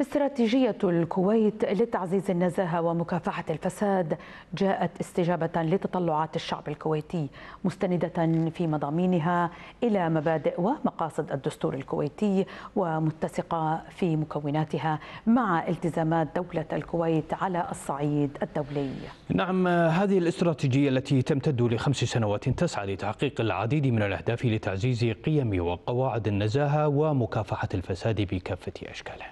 استراتيجية الكويت لتعزيز النزاهة ومكافحة الفساد جاءت استجابة لتطلعات الشعب الكويتي مستندة في مضامينها إلى مبادئ ومقاصد الدستور الكويتي ومتسقة في مكوناتها مع التزامات دولة الكويت على الصعيد الدولي نعم هذه الاستراتيجية التي تمتد لخمس سنوات تسعى لتحقيق العديد من الأهداف لتعزيز قيم وقواعد النزاهة ومكافحة الفساد بكافة أشكاله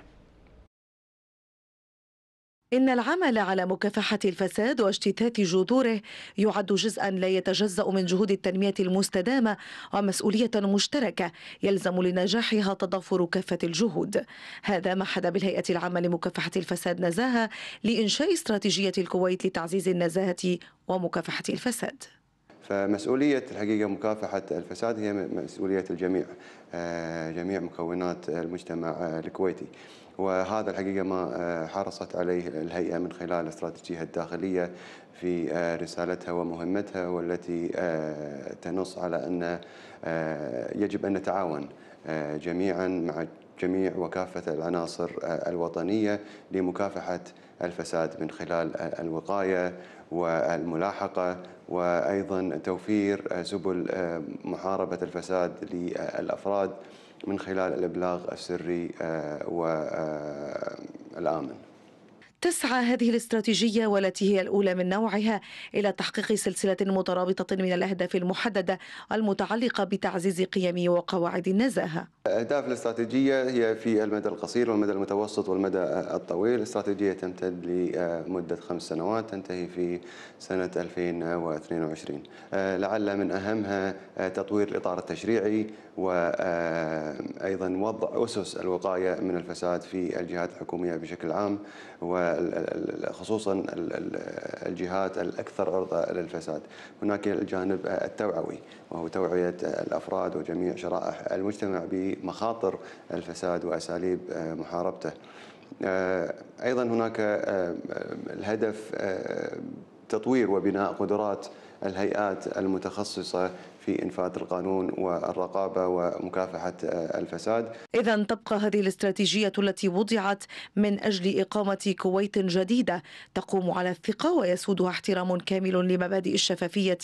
إن العمل على مكافحة الفساد واجتثاث جذوره يعد جزءا لا يتجزأ من جهود التنمية المستدامة ومسؤولية مشتركة يلزم لنجاحها تضافر كافة الجهود هذا ما حدا بالهيئة العامة لمكافحة الفساد نزاهة لإنشاء استراتيجية الكويت لتعزيز النزاهة ومكافحة الفساد فمسؤولية الحقيقة مكافحة الفساد هي مسؤولية الجميع آه، جميع مكونات المجتمع آه، الكويتي وهذا الحقيقة ما آه، حرصت عليه الهيئة من خلال استراتيجيها الداخلية في رسالتها ومهمتها والتي تنص على أن يجب أن نتعاون جميعا مع جميع وكافة العناصر الوطنية لمكافحة الفساد من خلال الوقاية والملاحقة وأيضا توفير سبل محاربة الفساد للأفراد من خلال الإبلاغ السري والآمن تسعى هذه الاستراتيجية والتي هي الأولى من نوعها إلى تحقيق سلسلة مترابطة من الأهداف المحددة المتعلقة بتعزيز قيم وقواعد النزاهة أهداف الاستراتيجية هي في المدى القصير والمدى المتوسط والمدى الطويل الاستراتيجية تمتد لمدة خمس سنوات تنتهي في سنة 2022 آه، لعل من أهمها آه، تطوير الإطار التشريعي وأيضا آه، وضع أسس الوقاية من الفساد في الجهات الحكومية بشكل عام و خصوصا الجهات الأكثر عرضة للفساد هناك الجانب التوعوي وهو توعية الأفراد وجميع شرائح المجتمع بمخاطر الفساد وأساليب آه، محاربته آه، أيضا هناك آه، الهدف تطوير وبناء قدرات الهيئات المتخصصة في إنفاذ القانون والرقابة ومكافحة آه، الفساد إذا تبقى هذه الاستراتيجية التي وضعت من أجل إقامة كويت جديدة تقوم على الثقة ويسودها احترام كامل لمبادئ الشفافية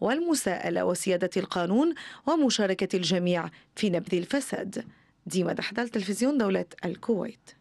والمساءلة وسيادة القانون ومشاركة الجميع في نبذ الفساد ديما دحدال تلفزيون دولة الكويت